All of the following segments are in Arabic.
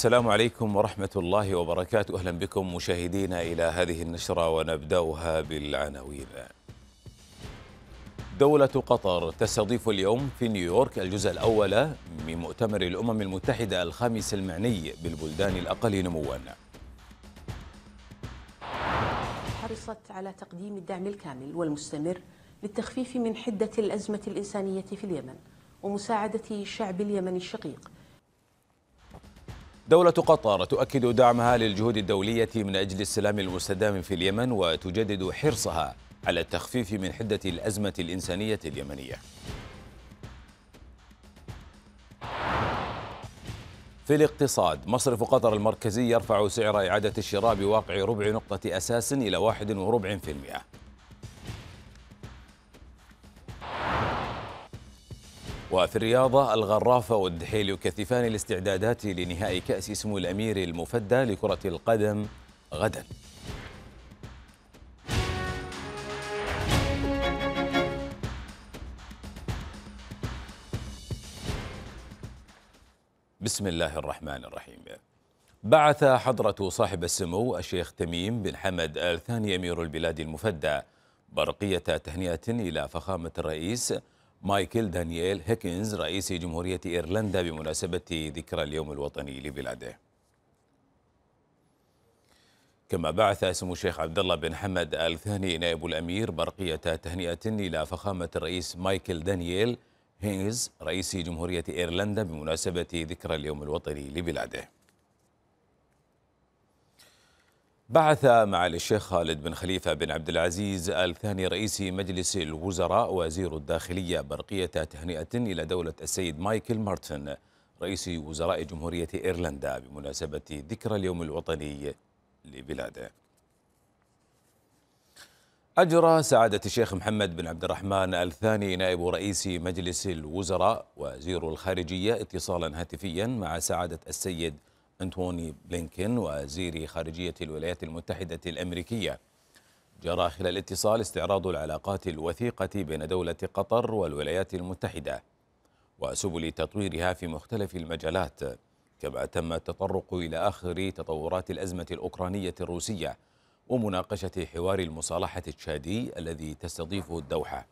السلام عليكم ورحمة الله وبركاته أهلا بكم مشاهدينا إلى هذه النشرة ونبدأها بالعناوين دولة قطر تستضيف اليوم في نيويورك الجزء الأول من مؤتمر الأمم المتحدة الخامس المعني بالبلدان الأقل نمواً حرصت على تقديم الدعم الكامل والمستمر للتخفيف من حدة الأزمة الإنسانية في اليمن ومساعدة شعب اليمن الشقيق دولة قطر تؤكد دعمها للجهود الدولية من أجل السلام المستدام في اليمن وتجدد حرصها على التخفيف من حدة الأزمة الإنسانية اليمنية في الاقتصاد مصرف قطر المركزي يرفع سعر إعادة الشراء بواقع ربع نقطة أساس إلى واحد وربع في المئة وفي الرياضة الغرافة والدحيل يكثفان الاستعدادات لنهائي كأس سمو الأمير المفدى لكرة القدم غدا بسم الله الرحمن الرحيم بعث حضرة صاحب السمو الشيخ تميم بن حمد آل ثاني أمير البلاد المفدى برقية تهنئة إلى فخامة الرئيس مايكل دانييل هيكنز رئيس جمهورية إيرلندا بمناسبة ذكرى اليوم الوطني لبلاده كما بعث سمو الشيخ عبد الله بن حمد آل ثاني نائب الأمير برقية تهنئة إلى فخامة الرئيس مايكل دانييل هينز رئيس جمهورية إيرلندا بمناسبة ذكرى اليوم الوطني لبلاده بعث معالي الشيخ خالد بن خليفة بن عبد العزيز آل ثاني رئيس مجلس الوزراء وزير الداخلية برقية تهنئة إلى دولة السيد مايكل مارتن رئيس وزراء جمهورية إيرلندا بمناسبة ذكرى اليوم الوطني لبلاده أجرى سعادة الشيخ محمد بن عبد الرحمن الثاني نائب رئيس مجلس الوزراء وزير الخارجية اتصالا هاتفيا مع سعادة السيد أنتوني بلينكين وزير خارجية الولايات المتحدة الأمريكية جرى خلال الاتصال استعراض العلاقات الوثيقة بين دولة قطر والولايات المتحدة وسبل تطويرها في مختلف المجالات كما تم التطرق إلى آخر تطورات الأزمة الأوكرانية الروسية ومناقشة حوار المصالحة التشادي الذي تستضيفه الدوحة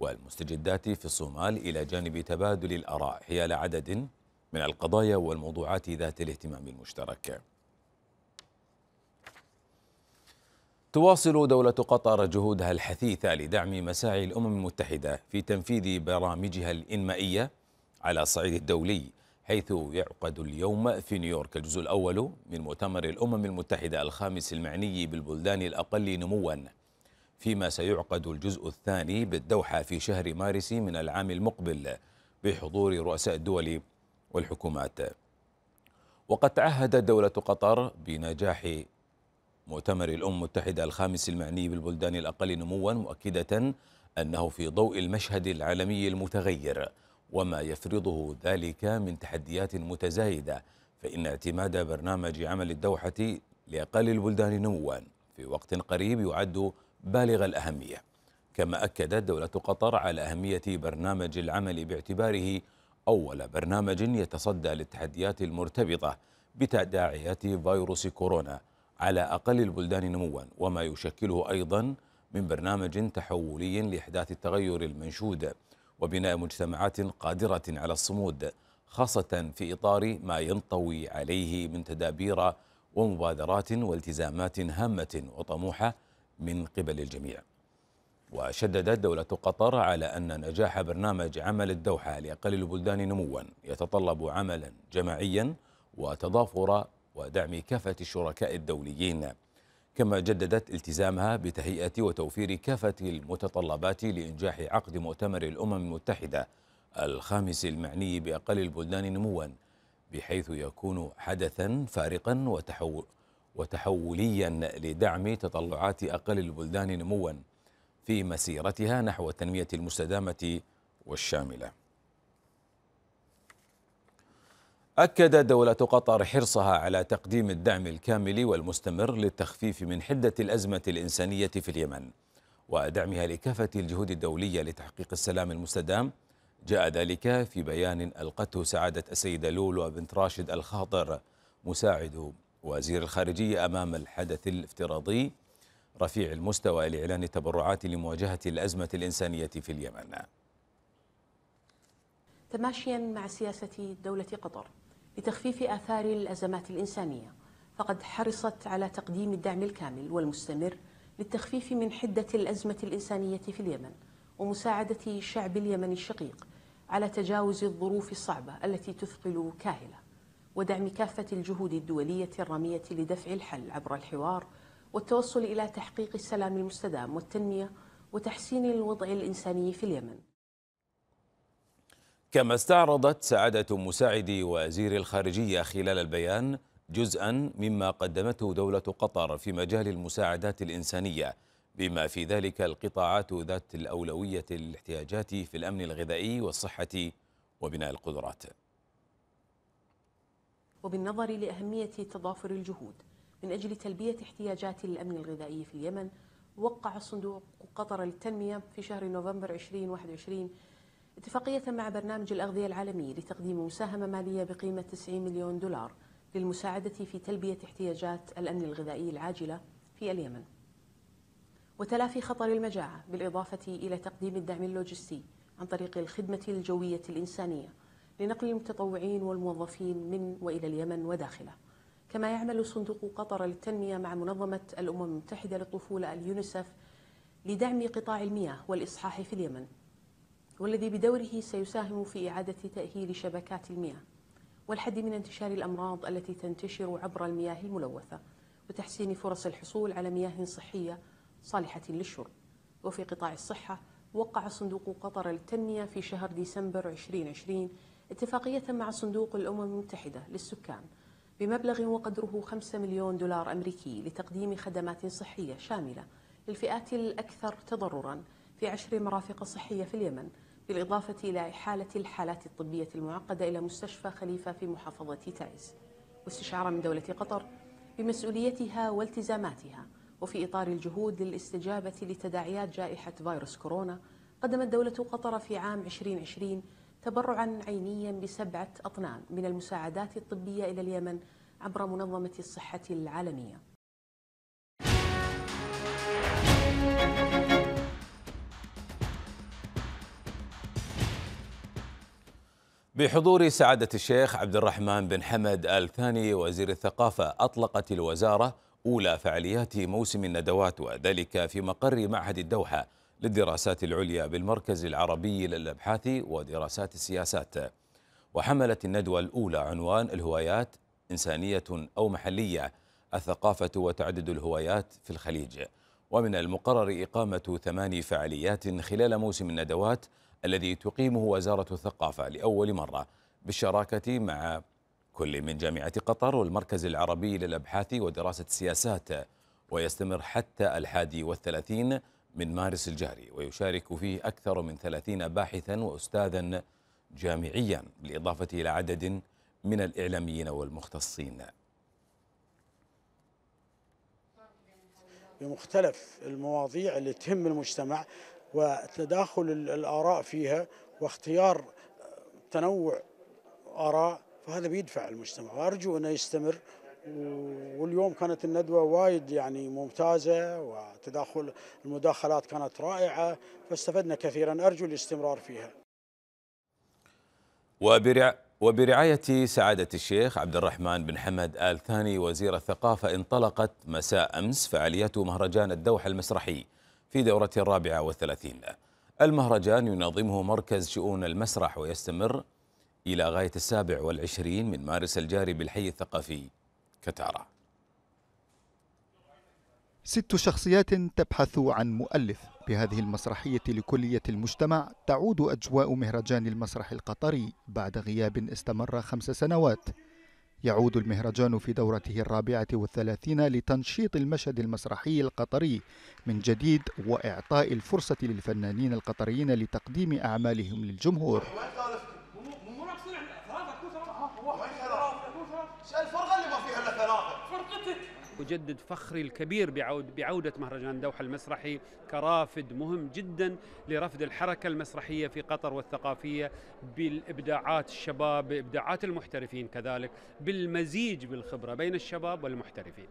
والمستجدات في الصومال إلى جانب تبادل الآراء حيال عدد من القضايا والموضوعات ذات الاهتمام المشترك تواصل دولة قطر جهودها الحثيثة لدعم مساعي الأمم المتحدة في تنفيذ برامجها الإنمائية على الصعيد الدولي حيث يعقد اليوم في نيويورك الجزء الأول من مؤتمر الأمم المتحدة الخامس المعني بالبلدان الأقل نمواً فيما سيعقد الجزء الثاني بالدوحة في شهر مارس من العام المقبل بحضور رؤساء الدول والحكومات وقد تعهدت دولة قطر بنجاح مؤتمر الأمم المتحدة الخامس المعني بالبلدان الأقل نموا مؤكدة أنه في ضوء المشهد العالمي المتغير وما يفرضه ذلك من تحديات متزايدة فإن اعتماد برنامج عمل الدوحة لأقل البلدان نموا في وقت قريب يعد بالغ الأهمية كما أكدت دولة قطر على أهمية برنامج العمل باعتباره أول برنامج يتصدى للتحديات المرتبطة بتداعيات فيروس كورونا على أقل البلدان نموا وما يشكله أيضا من برنامج تحولي لإحداث التغير المنشود وبناء مجتمعات قادرة على الصمود خاصة في إطار ما ينطوي عليه من تدابير ومبادرات والتزامات هامة وطموحة من قبل الجميع وشددت دولة قطر على أن نجاح برنامج عمل الدوحة لأقل البلدان نموا يتطلب عملا جماعيا وتضافر ودعم كافة الشركاء الدوليين كما جددت التزامها بتهيئة وتوفير كافة المتطلبات لإنجاح عقد مؤتمر الأمم المتحدة الخامس المعني بأقل البلدان نموا بحيث يكون حدثا فارقا وتحول وتحوليا لدعم تطلعات أقل البلدان نمواً في مسيرتها نحو التنمية المستدامة والشاملة أكدت دولة قطر حرصها على تقديم الدعم الكامل والمستمر للتخفيف من حدة الأزمة الإنسانية في اليمن ودعمها لكافة الجهود الدولية لتحقيق السلام المستدام جاء ذلك في بيان ألقته سعادة السيدة لولو بنت راشد الخاطر مساعد وزير الخارجية أمام الحدث الافتراضي رفيع المستوى لإعلان التبرعات لمواجهة الأزمة الإنسانية في اليمن تماشيا مع سياسة دولة قطر لتخفيف آثار الأزمات الإنسانية فقد حرصت على تقديم الدعم الكامل والمستمر للتخفيف من حدة الأزمة الإنسانية في اليمن ومساعدة شعب اليمن الشقيق على تجاوز الظروف الصعبة التي تثقل كاهلة ودعم كافة الجهود الدولية الرامية لدفع الحل عبر الحوار والتوصل إلى تحقيق السلام المستدام والتنمية وتحسين الوضع الإنساني في اليمن كما استعرضت سعادة مساعد وزير الخارجية خلال البيان جزءا مما قدمته دولة قطر في مجال المساعدات الإنسانية بما في ذلك القطاعات ذات الأولوية الاحتياجات في الأمن الغذائي والصحة وبناء القدرات وبالنظر لأهمية تضافر الجهود من أجل تلبية احتياجات الأمن الغذائي في اليمن وقع الصندوق قطر للتنمية في شهر نوفمبر 2021 اتفاقية مع برنامج الأغذية العالمي لتقديم مساهمة مالية بقيمة 90 مليون دولار للمساعدة في تلبية احتياجات الأمن الغذائي العاجلة في اليمن وتلافي خطر المجاعة بالإضافة إلى تقديم الدعم اللوجستي عن طريق الخدمة الجوية الإنسانية لنقل المتطوعين والموظفين من وإلى اليمن وداخله كما يعمل صندوق قطر للتنمية مع منظمة الأمم المتحدة للطفولة اليونيسف لدعم قطاع المياه والإصحاح في اليمن والذي بدوره سيساهم في إعادة تأهيل شبكات المياه والحد من انتشار الأمراض التي تنتشر عبر المياه الملوثة وتحسين فرص الحصول على مياه صحية صالحة للشرب وفي قطاع الصحة وقع صندوق قطر للتنمية في شهر ديسمبر 2020 اتفاقية مع صندوق الأمم المتحدة للسكان بمبلغ وقدره 5 مليون دولار أمريكي لتقديم خدمات صحية شاملة للفئات الأكثر تضرراً في عشر مرافق صحية في اليمن بالإضافة إلى إحالة الحالات الطبية المعقدة إلى مستشفى خليفة في محافظة تعز واستشعارا من دولة قطر بمسؤوليتها والتزاماتها وفي إطار الجهود للاستجابة لتداعيات جائحة فيروس كورونا قدمت دولة قطر في عام 2020 تبرعا عينيا بسبعة أطنان من المساعدات الطبية إلى اليمن عبر منظمة الصحة العالمية بحضور سعادة الشيخ عبد الرحمن بن حمد آل ثاني وزير الثقافة أطلقت الوزارة أولى فعاليات موسم الندوات وذلك في مقر معهد الدوحة للدراسات العليا بالمركز العربي للأبحاث ودراسات السياسات وحملت الندوة الأولى عنوان الهوايات إنسانية أو محلية الثقافة وتعدد الهوايات في الخليج ومن المقرر إقامة ثماني فعاليات خلال موسم الندوات الذي تقيمه وزارة الثقافة لأول مرة بالشراكة مع كل من جامعة قطر والمركز العربي للأبحاث ودراسة السياسات ويستمر حتى الحادي والثلاثين من مارس الجاري ويشارك فيه أكثر من 30 باحثا وأستاذا جامعيا بالإضافة إلى عدد من الإعلاميين والمختصين بمختلف المواضيع اللي تهم المجتمع وتداخل الآراء فيها واختيار تنوع آراء فهذا بيدفع المجتمع وأرجو أنه يستمر واليوم كانت الندوه وايد يعني ممتازه وتداخل المداخلات كانت رائعه فاستفدنا كثيرا ارجو الاستمرار فيها. وبرع وبرعاية سعادة الشيخ عبد الرحمن بن حمد آل ثاني وزير الثقافة انطلقت مساء أمس فعاليات مهرجان الدوحة المسرحي في دورة الرابعة والثلاثين المهرجان ينظمه مركز شؤون المسرح ويستمر إلى غاية السابع والعشرين من مارس الجاري بالحي الثقافي كتارا ست شخصيات تبحث عن مؤلف بهذه المسرحية لكلية المجتمع تعود أجواء مهرجان المسرح القطري بعد غياب استمر خمس سنوات يعود المهرجان في دورته الرابعة والثلاثين لتنشيط المشهد المسرحي القطري من جديد وإعطاء الفرصة للفنانين القطريين لتقديم أعمالهم للجمهور أجدد فخري الكبير بعود بعودة مهرجان دوحة المسرحي كرافد مهم جدا لرفد الحركة المسرحية في قطر والثقافية بالإبداعات الشباب بإبداعات المحترفين كذلك بالمزيج بالخبرة بين الشباب والمحترفين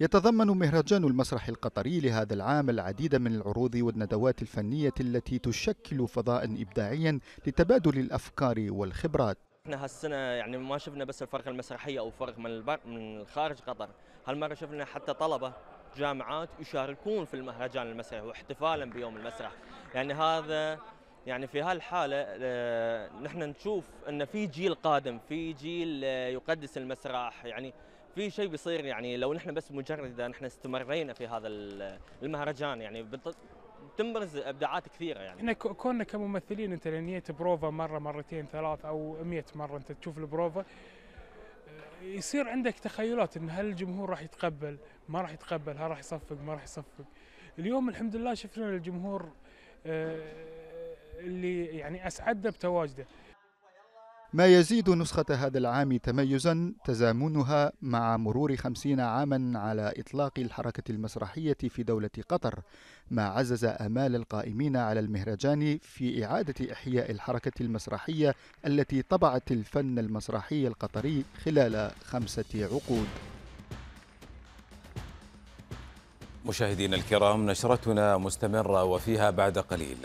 يتضمن مهرجان المسرح القطري لهذا العام العديد من العروض والندوات الفنية التي تشكل فضاء إبداعيا لتبادل الأفكار والخبرات احنا هالسنه يعني ما شفنا بس الفرق المسرحيه او فرق من البر من خارج قطر، هالمره شفنا حتى طلبه جامعات يشاركون في المهرجان المسرحي واحتفالا بيوم المسرح، يعني هذا يعني في هالحاله آه، نحن نشوف ان في جيل قادم، في جيل آه، يقدس المسرح، يعني في شيء بيصير يعني لو نحن بس مجرد اذا نحن استمرينا في هذا المهرجان يعني تنبرز ابداعات كثيره يعني احنا كوننا كممثلين انت لنيت بروفا مره مرتين ثلاث او 100 مره انت تشوف البروفا آه، يصير عندك تخيلات ان هل الجمهور راح يتقبل ما راح يتقبل هل راح يصفق ما راح يصفق اليوم الحمد لله شفنا الجمهور آه، اللي يعني اسعدنا بتواجده ما يزيد نسخة هذا العام تميزا تزامنها مع مرور خمسين عاما على إطلاق الحركة المسرحية في دولة قطر ما عزز أمال القائمين على المهرجان في إعادة إحياء الحركة المسرحية التي طبعت الفن المسرحي القطري خلال خمسة عقود مشاهدينا الكرام نشرتنا مستمرة وفيها بعد قليل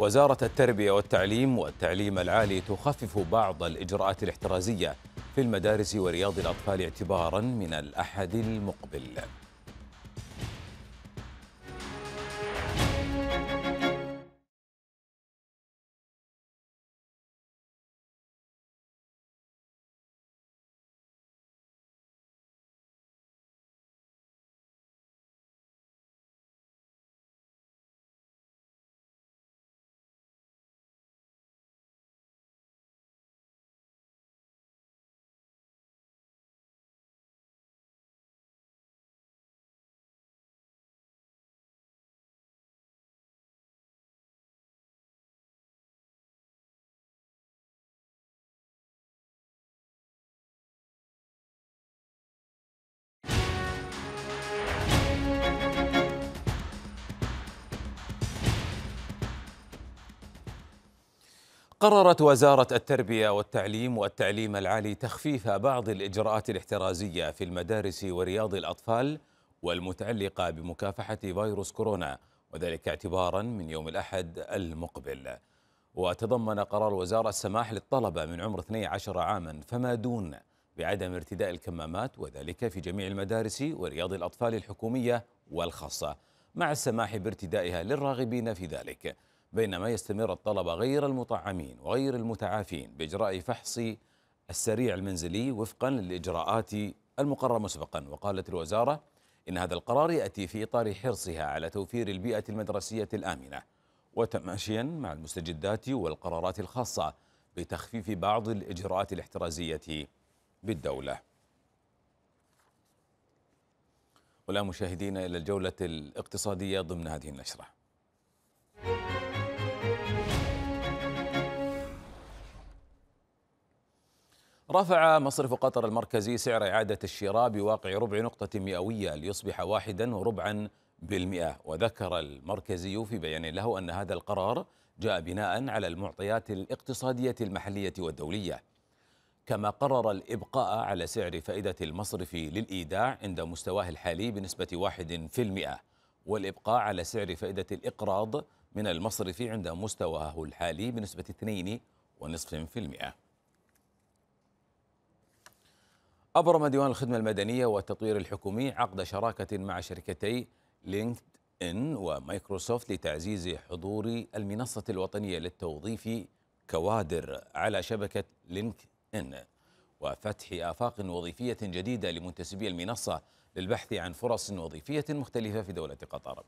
وزارة التربية والتعليم والتعليم العالي تخفف بعض الإجراءات الاحترازية في المدارس ورياض الأطفال اعتبارا من الأحد المقبل قررت وزارة التربية والتعليم والتعليم العالي تخفيف بعض الإجراءات الاحترازية في المدارس ورياض الأطفال والمتعلقة بمكافحة فيروس كورونا وذلك اعتبارا من يوم الأحد المقبل وتضمن قرار وزارة السماح للطلبة من عمر 12 عاما فما دون بعدم ارتداء الكمامات وذلك في جميع المدارس ورياض الأطفال الحكومية والخاصة مع السماح بارتدائها للراغبين في ذلك بينما يستمر الطلبة غير المطعمين وغير المتعافين بإجراء فحص السريع المنزلي وفقا للإجراءات المقررة مسبقا وقالت الوزارة إن هذا القرار يأتي في إطار حرصها على توفير البيئة المدرسية الآمنة وتماشيا مع المستجدات والقرارات الخاصة بتخفيف بعض الإجراءات الاحترازية بالدولة والآن مشاهدينا إلى الجولة الاقتصادية ضمن هذه النشرة رفع مصرف قطر المركزي سعر إعادة الشراء بواقع ربع نقطة مئوية ليصبح واحدا وربعا بالمئة وذكر المركزي في بيان له أن هذا القرار جاء بناء على المعطيات الاقتصادية المحلية والدولية كما قرر الإبقاء على سعر فائدة المصرف للإيداع عند مستواه الحالي بنسبة واحد في المئة والإبقاء على سعر فائدة الإقراض من المصرف عند مستواه الحالي بنسبة 2.5% أبرم ديوان الخدمة المدنية والتطوير الحكومي عقد شراكة مع شركتي لينكد إن ومايكروسوفت لتعزيز حضور المنصة الوطنية للتوظيف كوادر على شبكة لينكد إن وفتح آفاق وظيفية جديدة لمنتسبي المنصة للبحث عن فرص وظيفية مختلفة في دولة قطر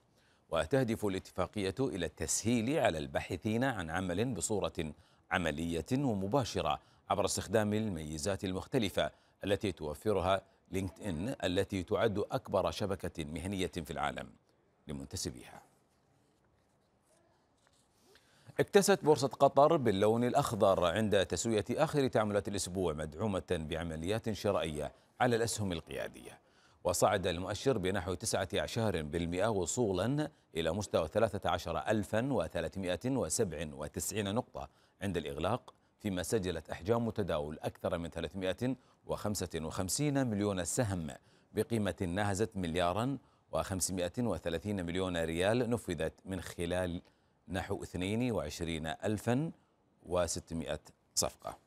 وتهدف الاتفاقية إلى التسهيل على الباحثين عن عمل بصورة عملية ومباشرة عبر استخدام الميزات المختلفة التي توفرها لينكد إن التي تعد أكبر شبكة مهنية في العالم لمنتسبيها اكتست بورصة قطر باللون الأخضر عند تسوية آخر تعاملات الأسبوع مدعومة بعمليات شرائية على الأسهم القيادية وصعد المؤشر بنحو تسعة عشر بالمئة وصولا إلى مستوى ثلاثة عشر ألفا وثلاثمائة وسبع وتسعين نقطة عند الإغلاق فيما سجلت أحجام تداول أكثر من 355 مليون سهم بقيمة ناهزت مليارا و530 مليون ريال نفذت من خلال نحو 22600 صفقة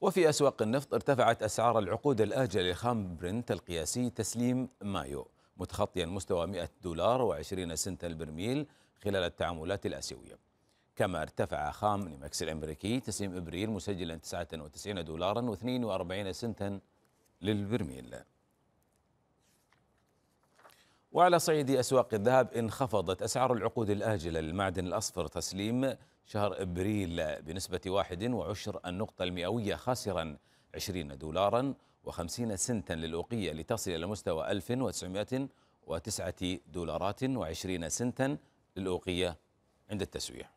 وفي أسواق النفط ارتفعت أسعار العقود الآجلة لخام برنت القياسي تسليم مايو متخطيا مستوى 100 دولار و20 سنت البرميل خلال التعاملات الآسيوية كما ارتفع خام نيمكس الأمريكي تسليم إبريل مسجلا 99 دولارا و42 سنتا للبرميل وعلى صعيد أسواق الذهب انخفضت أسعار العقود الآجلة للمعدن الأصفر تسليم شهر إبريل بنسبة واحد وعشر النقطة المئوية خاسرا 20 دولارا و50 سنتا للأوقية لتصل إلى مستوى 1909 دولارات و20 سنتا للأوقية عند التسوية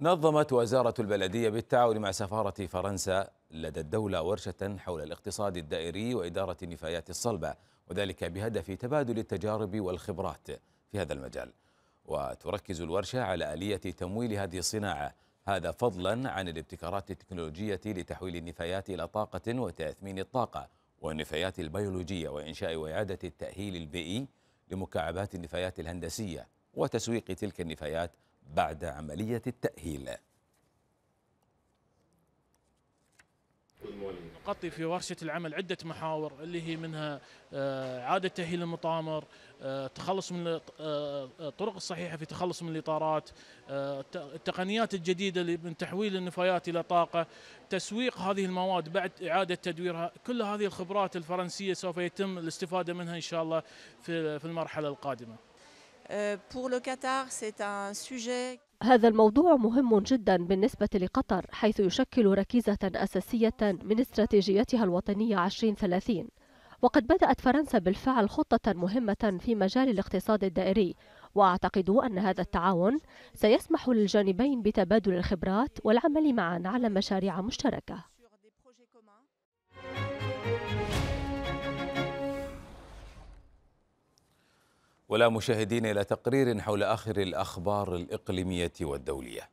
نظمت وزارة البلدية بالتعاون مع سفارة فرنسا لدى الدولة ورشة حول الاقتصاد الدائري وإدارة النفايات الصلبة وذلك بهدف تبادل التجارب والخبرات في هذا المجال وتركز الورشة على آلية تمويل هذه الصناعة هذا فضلا عن الابتكارات التكنولوجية لتحويل النفايات إلى طاقة وتأثمين الطاقة والنفايات البيولوجية وإنشاء وإعادة التأهيل البيئي e لمكعبات النفايات الهندسية وتسويق تلك النفايات بعد عملية التأهيل نغطي في ورشة العمل عدة محاور اللي هي منها آه، إعادة تأهيل المطامر آه، تخلص من الطرق آه، الصحيحة في تخلص من الإطارات التقنيات الجديدة من تحويل النفايات إلى طاقة تسويق هذه المواد بعد إعادة تدويرها كل هذه الخبرات الفرنسية سوف يتم الاستفادة منها إن شاء الله في المرحلة القادمة Euh, هذا الموضوع مهم جدا بالنسبة لقطر حيث يشكل ركيزة أساسية من استراتيجيتها الوطنية 2030 وقد بدأت فرنسا بالفعل خطة مهمة في مجال الاقتصاد الدائري وأعتقد أن هذا التعاون سيسمح للجانبين بتبادل الخبرات والعمل معا على مشاريع مشتركة ولا مشاهدين إلى تقرير حول آخر الأخبار الإقليمية والدولية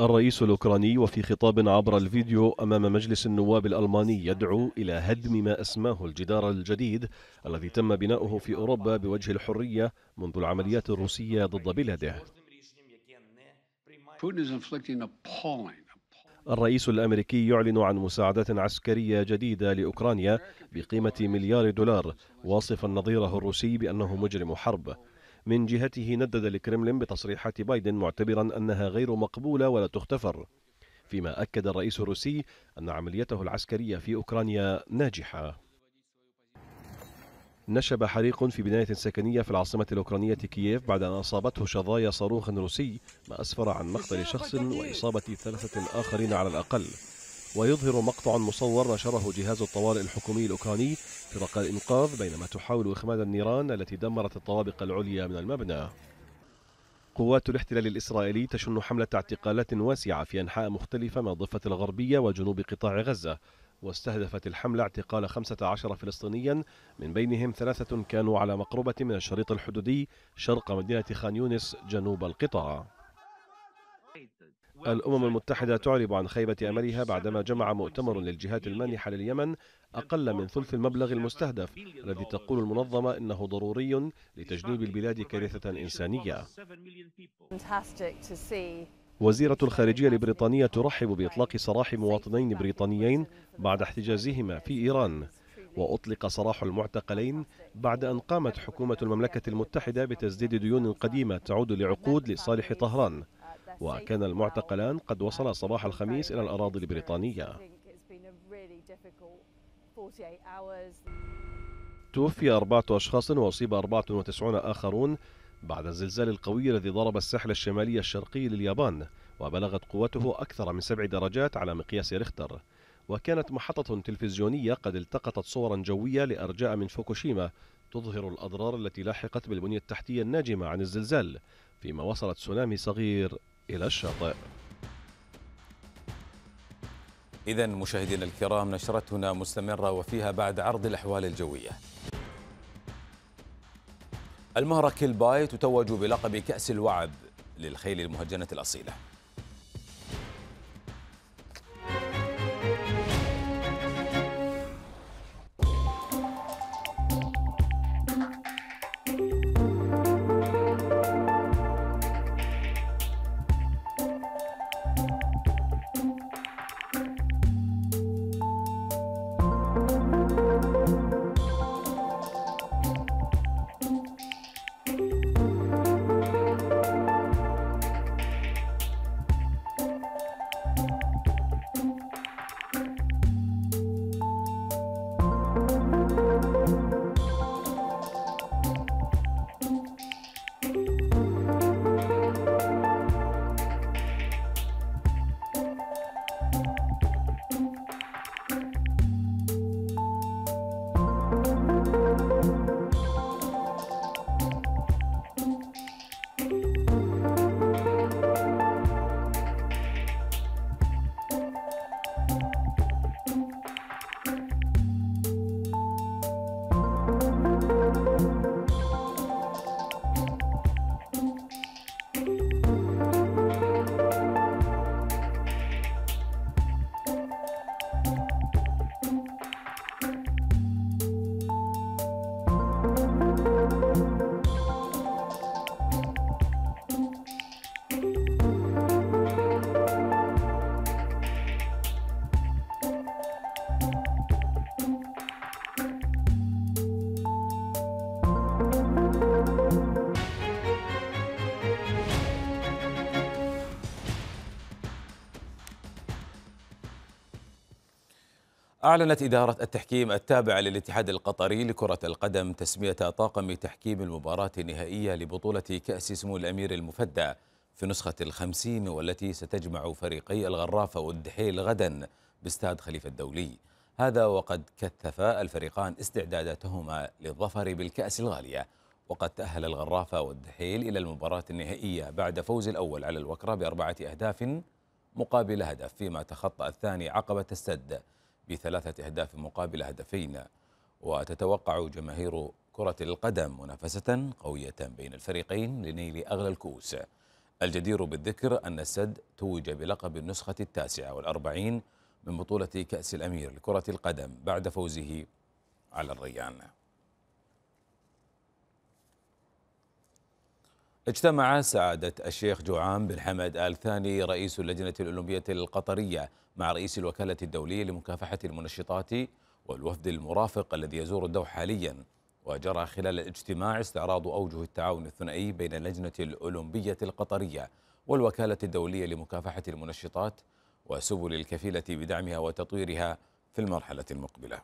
الرئيس الأوكراني وفي خطاب عبر الفيديو أمام مجلس النواب الألماني يدعو إلى هدم ما أسماه الجدار الجديد الذي تم بناؤه في أوروبا بوجه الحرية منذ العمليات الروسية ضد بلاده الرئيس الأمريكي يعلن عن مساعدة عسكرية جديدة لأوكرانيا بقيمة مليار دولار واصفا نظيره الروسي بأنه مجرم حرب من جهته ندد الكرملين بتصريحات بايدن معتبرا أنها غير مقبولة ولا تغتفر فيما أكد الرئيس الروسي أن عمليته العسكرية في أوكرانيا ناجحة نشب حريق في بناية سكنية في العاصمة الأوكرانية كييف بعد أن أصابته شظايا صاروخ روسي ما أسفر عن مقتل شخص وإصابة ثلاثة آخرين على الأقل ويظهر مقطع مصور نشره جهاز الطوارئ الحكومي الأوكراني فرق الإنقاذ بينما تحاول إخماد النيران التي دمرت الطوابق العليا من المبنى قوات الاحتلال الإسرائيلي تشن حملة اعتقالات واسعة في أنحاء مختلفة من الضفة الغربية وجنوب قطاع غزة واستهدفت الحملة اعتقال 15 فلسطينيا من بينهم ثلاثة كانوا على مقربة من الشريط الحدودي شرق مدينة خان يونس جنوب القطاع الأمم المتحدة تعرب عن خيبة أملها بعدما جمع مؤتمر للجهات المانحة لليمن أقل من ثلث المبلغ المستهدف الذي تقول المنظمة إنه ضروري لتجنيب البلاد كارثة إنسانية وزيرة الخارجية البريطانية ترحب بإطلاق سراح مواطنين بريطانيين بعد احتجازهما في إيران وأطلق سراح المعتقلين بعد أن قامت حكومة المملكة المتحدة بتسديد ديون قديمة تعود لعقود لصالح طهران وكان المعتقلان قد وصل صباح الخميس إلى الأراضي البريطانية توفي أربعة أشخاص وأصيب 94 آخرون بعد الزلزال القوي الذي ضرب الساحل الشمالي الشرقي لليابان وبلغت قوته أكثر من سبع درجات على مقياس ريختر وكانت محطة تلفزيونية قد التقطت صورا جوية لأرجاء من فوكوشيما تظهر الأضرار التي لاحقت بالبنية التحتية الناجمة عن الزلزال فيما وصلت تسونامي صغير إلى الشاطئ إذا مشاهدينا الكرام نشرتنا مستمرة وفيها بعد عرض الأحوال الجوية المهرة كلباي تتوج بلقب كأس الوعد للخيل المهجنة الأصيلة أعلنت إدارة التحكيم التابعة للاتحاد القطري لكرة القدم تسمية طاقم تحكيم المباراة النهائية لبطولة كأس سمو الأمير المفدى في نسخة الخمسين والتي ستجمع فريقي الغرافة والدحيل غدا باستاد خليفة الدولي هذا وقد كثف الفريقان استعداداتهما للظفر بالكأس الغالية وقد تأهل الغرافة والدحيل إلى المباراة النهائية بعد فوز الأول على الوكرة بأربعة أهداف مقابل هدف فيما تخطى الثاني عقبة السد بثلاثة أهداف مقابل هدفين وتتوقع جماهير كرة القدم منافسة قوية بين الفريقين لنيل أغلى الكؤوس الجدير بالذكر أن السد توج بلقب النسخة التاسعة والأربعين من بطولة كأس الأمير لكرة القدم بعد فوزه على الريان اجتمع سعادة الشيخ جوعان بن حمد آل ثاني رئيس اللجنة الأولمبية القطرية مع رئيس الوكالة الدولية لمكافحة المنشطات والوفد المرافق الذي يزور الدوحة حاليا وجرى خلال الاجتماع استعراض أوجه التعاون الثنائي بين اللجنة الأولمبية القطرية والوكالة الدولية لمكافحة المنشطات وسبل الكفيلة بدعمها وتطويرها في المرحلة المقبلة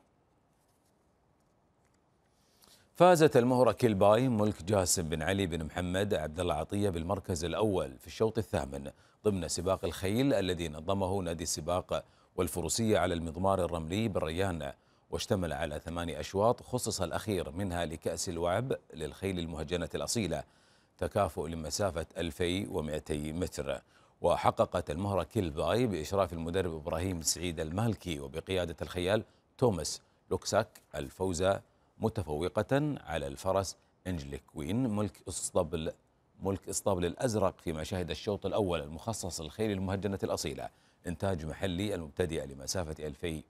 فازت المهرة كيلباي ملك جاسم بن علي بن محمد عبد الله عطية بالمركز الأول في الشوط الثامن ضمن سباق الخيل الذي نظمه نادي السباق والفروسية على المضمار الرملي بالريان واشتمل على ثماني أشواط خصص الأخير منها لكأس الوعب للخيل المهجنة الأصيلة تكافؤ لمسافة 2200 متر وحققت المهرة كيلباي بإشراف المدرب إبراهيم سعيد المالكي وبقيادة الخيال توماس لوكساك الفوز متفوقة على الفرس انجليك كوين ملك اسطبل ملك اسطبل الازرق فيما شهد الشوط الاول المخصص للخيل المهجنة الاصيلة انتاج محلي المبتدئة لمسافة 2000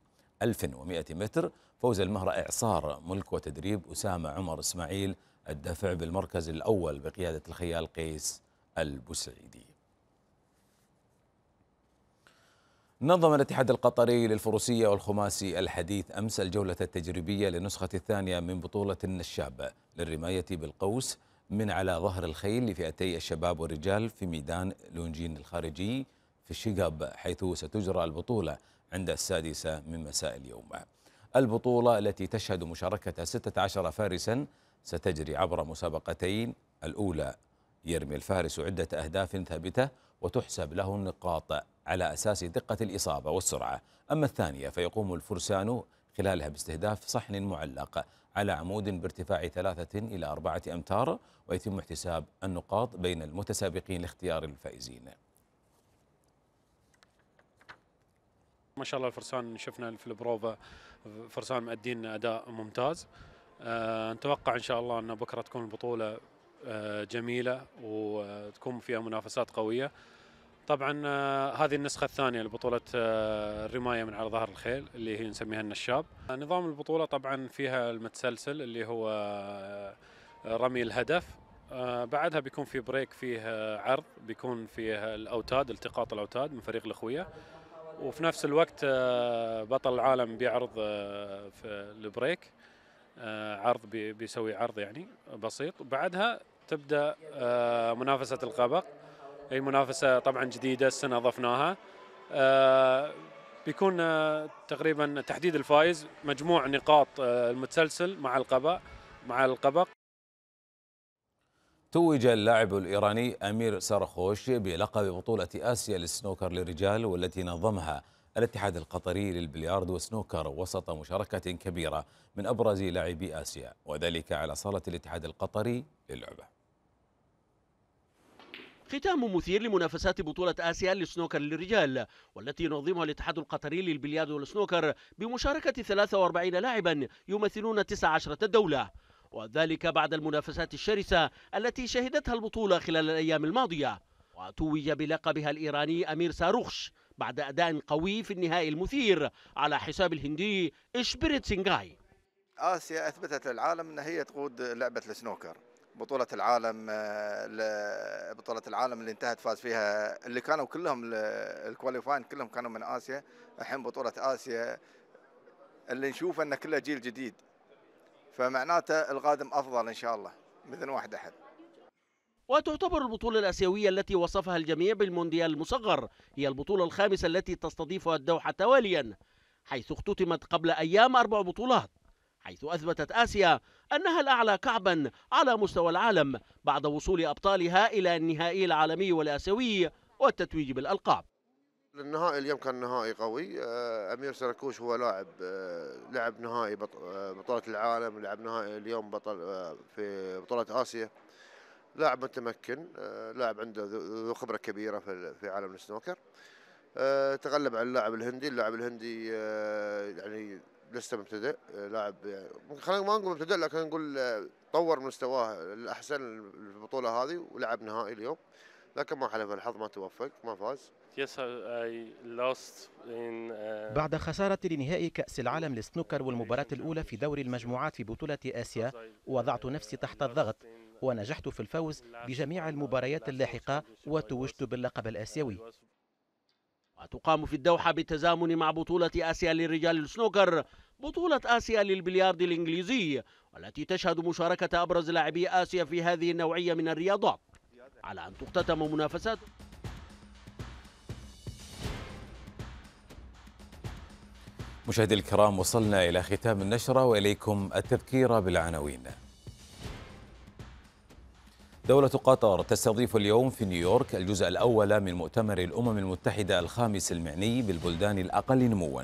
1100 متر فوز المهر إعصار ملك وتدريب أسامة عمر إسماعيل الدفع بالمركز الأول بقيادة الخيال قيس البسعيدي نظم الاتحاد القطري للفروسية والخماسي الحديث أمس الجولة التجريبية للنسخة الثانية من بطولة النشاب للرماية بالقوس من على ظهر الخيل لفئتي الشباب والرجال في ميدان لونجين الخارجي في الشقب حيث ستجرى البطولة عند السادسة من مساء اليوم البطولة التي تشهد مشاركة 16 فارسا ستجري عبر مسابقتين الأولى يرمي الفارس عدة أهداف ثابتة وتحسب له النقاط على أساس دقة الإصابة والسرعة أما الثانية فيقوم الفرسان خلالها باستهداف صحن معلق على عمود بارتفاع ثلاثة إلى أربعة أمتار ويتم احتساب النقاط بين المتسابقين لاختيار الفائزين ما شاء الله الفرسان شفنا في البروفا فرسان مؤدين اداء ممتاز أه نتوقع ان شاء الله ان بكره تكون البطوله آه، جميله وتكون فيها منافسات قويه طبعا آه، هذه النسخة الثانية لبطولة آه، الرماية من على ظهر الخيل اللي هي نسميها النشاب نظام البطولة طبعا فيها المتسلسل اللي هو رمي الهدف بعدها بيكون في بريك فيه عرض بيكون فيه الأوتاد التقاط الأوتاد من فريق الأخوية وفي نفس الوقت بطل العالم بيعرض في البريك آه، عرض بيسوي عرض يعني بسيط وبعدها تبدا آه، منافسه القبق هي منافسه طبعا جديده السنه اضفناها آه، بيكون تقريبا تحديد الفائز مجموع نقاط المتسلسل مع القبق مع القبق توج اللاعب الإيراني أمير سرخوش بلقب بطولة آسيا للسنوكر للرجال والتي نظمها الاتحاد القطري للبلياردو والسنوكر وسط مشاركة كبيرة من أبرز لاعبي آسيا وذلك على صالة الاتحاد القطري للعبة ختام مثير لمنافسات بطولة آسيا للسنوكر للرجال والتي ينظمها الاتحاد القطري للبلياردو والسنوكر بمشاركة 43 لاعبا يمثلون 19 دولة وذلك بعد المنافسات الشرسة التي شهدتها البطولة خلال الأيام الماضية وتوج بلقبها الإيراني أمير ساروخش بعد أداء قوي في النهائي المثير على حساب الهندي إشبريت سينغاي آسيا آه، أثبتت للعالم أن هي تقود لعبة السنوكر بطولة العالم آه، بطولة العالم اللي انتهت فاز فيها اللي كانوا كلهم الكواليفاين كلهم كانوا من آسيا الحين بطولة آسيا اللي نشوفه أن كله جيل جديد فمعناته القادم أفضل إن شاء الله مثل واحد أحد وتعتبر البطولة الآسيوية التي وصفها الجميع بالمونديال المصغر هي البطولة الخامسة التي تستضيفها الدوحة تواليا حيث اختتمت قبل أيام أربع بطولات حيث أثبتت آسيا أنها الأعلى كعبا على مستوى العالم بعد وصول أبطالها إلى النهائي العالمي والآسيوي والتتويج بالألقاب النهائي اليوم كان نهائي قوي آه، امير سركوش هو لاعب آه، لعب نهائي آه، بطوله العالم لعب نهائي اليوم بطل في بطوله اسيا لاعب متمكن آه، لاعب عنده ذو خبره كبيره في عالم السنوكر آه، تغلب على اللاعب الهندي اللاعب الهندي آه، يعني لسه مبتدئ لاعب يعني خلينا ما نقول مبتدئ لكن نقول طور مستواه الاحسن البطوله هذه ولعب نهائي اليوم لكن ما حلف الحظ ما توفق ما فاز uh, بعد خسارة لنهائي كأس العالم للسنوكر والمباراة الأولى في دور المجموعات في بطولة آسيا وضعت نفسي تحت الضغط ونجحت في الفوز بجميع المباريات اللاحقة وتوجت باللقب الآسيوي وتقام في الدوحة بالتزامن مع بطولة آسيا للرجال السنوكر بطولة آسيا للبليارد الإنجليزي والتي تشهد مشاركة أبرز لاعبي آسيا في هذه النوعية من الرياضات على أن تختتم منافسات مشاهدي الكرام وصلنا إلى ختام النشرة وإليكم التذكير بالعناوين دولة قطر تستضيف اليوم في نيويورك الجزء الأول من مؤتمر الأمم المتحدة الخامس المعني بالبلدان الأقل نمواً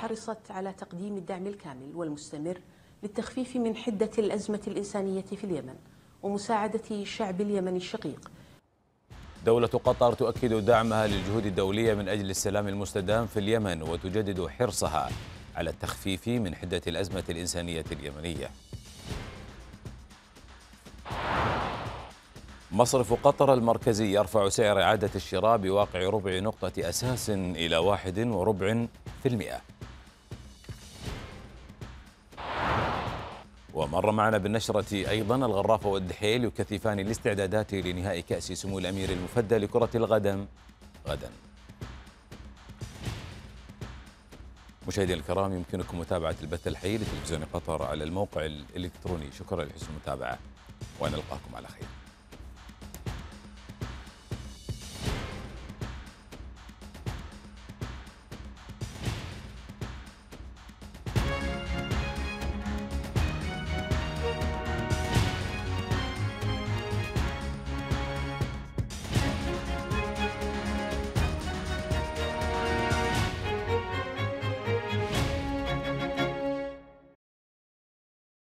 حرصت على تقديم الدعم الكامل والمستمر للتخفيف من حدة الأزمة الإنسانية في اليمن ومساعدة شعب اليمن الشقيق دولة قطر تؤكد دعمها للجهود الدولية من أجل السلام المستدام في اليمن وتجدد حرصها على التخفيف من حدة الأزمة الإنسانية اليمنية مصرف قطر المركزي يرفع سعر إعادة الشراء بواقع ربع نقطة أساس إلى واحد وربع في المئة ومر معنا بالنشرة أيضا الغرافة والدحيل يكثفان الاستعدادات لنهائي كأس سمو الأمير المفدى لكرة القدم غدا مشاهدينا الكرام يمكنكم متابعة البث الحي لتلفزيون قطر على الموقع الإلكتروني شكرا لحسن المتابعة ونلقاكم على خير